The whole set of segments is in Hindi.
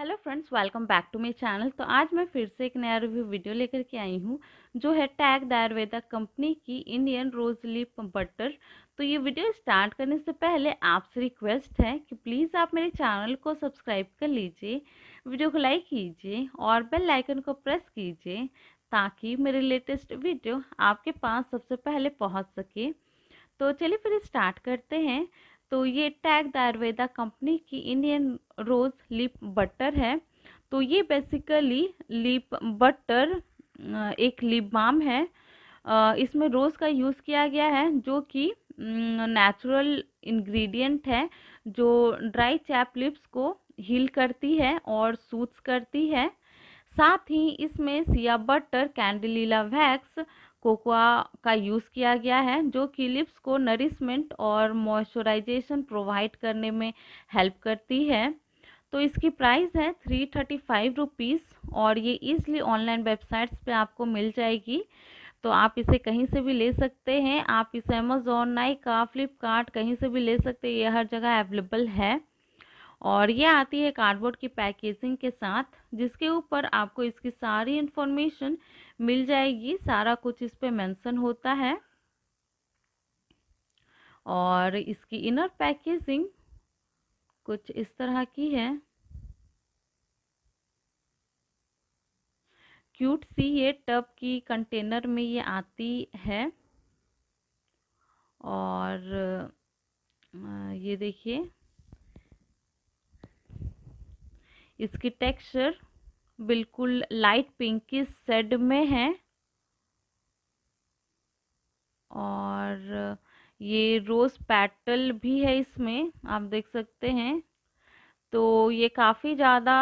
hello friends welcome back to my channel तो आज मैं फिर से एक नया रिव्यू वीडियो लेकर के आई हूँ जो है टैग द आयुर्वेदा कंपनी की इंडियन रोज लीप बटर तो ये वीडियो स्टार्ट करने से पहले आपसे रिक्वेस्ट है कि प्लीज़ आप मेरे चैनल को सब्सक्राइब कर लीजिए वीडियो को लाइक कीजिए और बेल आइकन को प्रेस कीजिए ताकि मेरे लेटेस्ट वीडियो आपके पास सबसे पहले पहुँच सके तो चलिए फिर स्टार्ट करते हैं तो ये टैग द आयुर्वेदा कंपनी की इंडियन रोज लिप बटर है तो ये बेसिकली लिप बटर एक लिप बाम है इसमें रोज़ का यूज़ किया गया है जो कि नेचुरल इंग्रेडिएंट है जो ड्राई चैप लिप्स को हील करती है और सूट्स करती है साथ ही इसमें shea butter candelilla wax cocoa का यूज़ किया गया है जो कि लिप्स को नरिशमेंट और मॉइस्चराइजेशन प्रोवाइड करने में हेल्प करती है तो इसकी प्राइस है थ्री थर्टी फाइव रुपीज़ और ये इजली ऑनलाइन वेबसाइट्स पे आपको मिल जाएगी तो आप इसे कहीं से भी ले सकते हैं आप इसे अमेज़ोन नाइका फ्लिपकार्ट कहीं से भी ले सकते हैं ये हर जगह अवेलेबल है और ये आती है कार्डबोर्ड की पैकेजिंग के साथ जिसके ऊपर आपको इसकी सारी इन्फॉर्मेशन मिल जाएगी सारा कुछ इस पर मेंशन होता है और इसकी इनर पैकेजिंग कुछ इस तरह की है क्यूट सी ये टब की कंटेनर में ये आती है और ये देखिए इसकी टेक्सचर बिल्कुल लाइट की सेड में है और ये रोज़ पैटल भी है इसमें आप देख सकते हैं तो ये काफ़ी ज़्यादा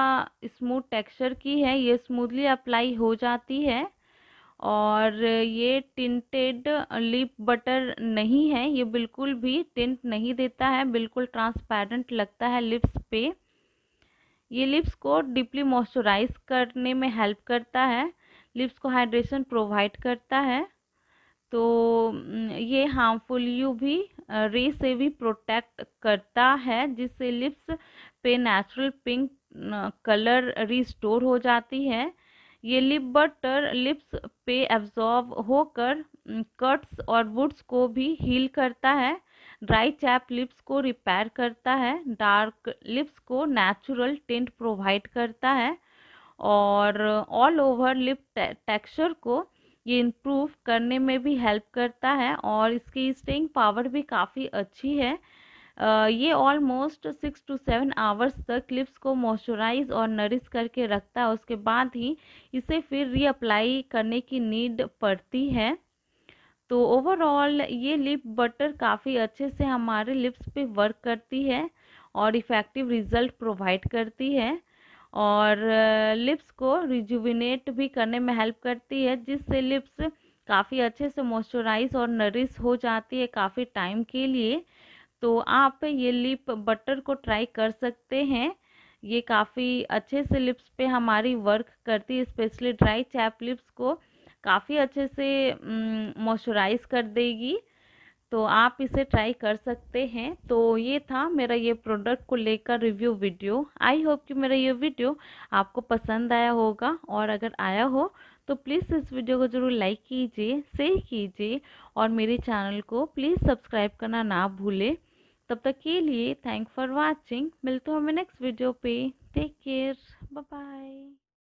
स्मूथ टेक्सचर की है ये स्मूथली अप्लाई हो जाती है और ये टिंटेड लिप बटर नहीं है ये बिल्कुल भी टिंट नहीं देता है बिल्कुल ट्रांसपेरेंट लगता है लिप्स पे ये लिप्स को डीपली मॉइस्चराइज करने में हेल्प करता है लिप्स को हाइड्रेशन प्रोवाइड करता है तो ये हार्मफुल यू भी रे से भी प्रोटेक्ट करता है जिससे लिप्स पे नेचुरल पिंक कलर रिस्टोर हो जाती है ये लिप बटर लिप्स पे एब्जॉर्ब होकर कट्स और वुड्स को भी हील करता है ड्राई चैप लिप्स को रिपेयर करता है डार्क लिप्स को नेचुरल टेंट प्रोवाइड करता है और ऑल ओवर लिप टेक्सचर को ये इम्प्रूव करने में भी हेल्प करता है और इसकी स्टेइंग पावर भी काफ़ी अच्छी है ये almost six to seven hours तक लिप्स को मॉइस्चराइज और नरिश करके रखता है उसके बाद ही इसे फिर रीअप्लाई करने की नीड पड़ती है तो ओवरऑल ये लिप बटर काफ़ी अच्छे से हमारे लिप्स पे वर्क करती है और इफ़ेक्टिव रिज़ल्ट प्रोवाइड करती है और लिप्स को रिजुविनेट भी करने में हेल्प करती है जिससे लिप्स काफ़ी अच्छे से मॉइस्चराइज और नरिश हो जाती है काफ़ी टाइम के लिए तो आप ये लिप बटर को ट्राई कर सकते हैं ये काफ़ी अच्छे से लिप्स पे हमारी वर्क करती है स्पेशली ड्राई चैप लिप्स को काफ़ी अच्छे से मॉइस्चराइज कर देगी तो आप इसे ट्राई कर सकते हैं तो ये था मेरा ये प्रोडक्ट को लेकर रिव्यू वीडियो आई होप कि मेरा ये वीडियो आपको पसंद आया होगा और अगर आया हो तो प्लीज़ इस वीडियो को ज़रूर लाइक कीजिए शेयर कीजिए और मेरे चैनल को प्लीज़ सब्सक्राइब करना ना भूलें तब तक के लिए थैंक फॉर वॉचिंग मिलते हैं हमें नेक्स्ट वीडियो पे टेक केयर बाय